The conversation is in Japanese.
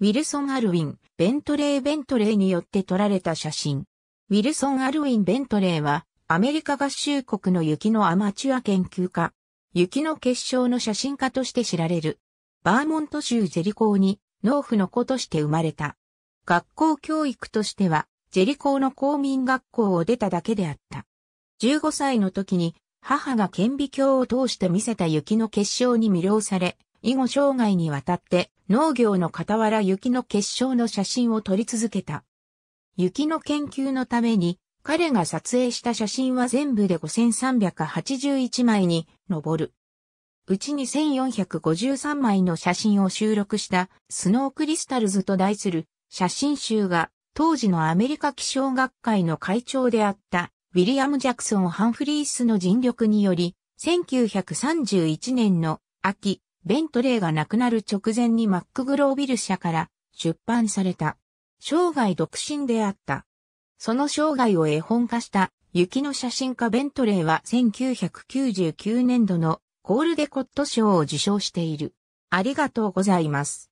ウィルソン・アルウィン、ベントレー・ベントレーによって撮られた写真。ウィルソン・アルウィン・ベントレーは、アメリカ合衆国の雪のアマチュア研究家、雪の結晶の写真家として知られる。バーモント州ジェリコーに、農夫の子として生まれた。学校教育としては、ジェリコーの公民学校を出ただけであった。15歳の時に、母が顕微鏡を通して見せた雪の結晶に魅了され、以後生涯にわたって農業の傍ら雪の結晶の写真を撮り続けた。雪の研究のために彼が撮影した写真は全部で5381枚に上る。うちに1453枚の写真を収録したスノークリスタルズと題する写真集が当時のアメリカ気象学会の会長であったウィリアム・ジャクソン・ハンフリースの尽力により1931年の秋ベントレーが亡くなる直前にマックグロービル社から出版された。生涯独身であった。その生涯を絵本化した雪の写真家ベントレーは1999年度のコールデコット賞を受賞している。ありがとうございます。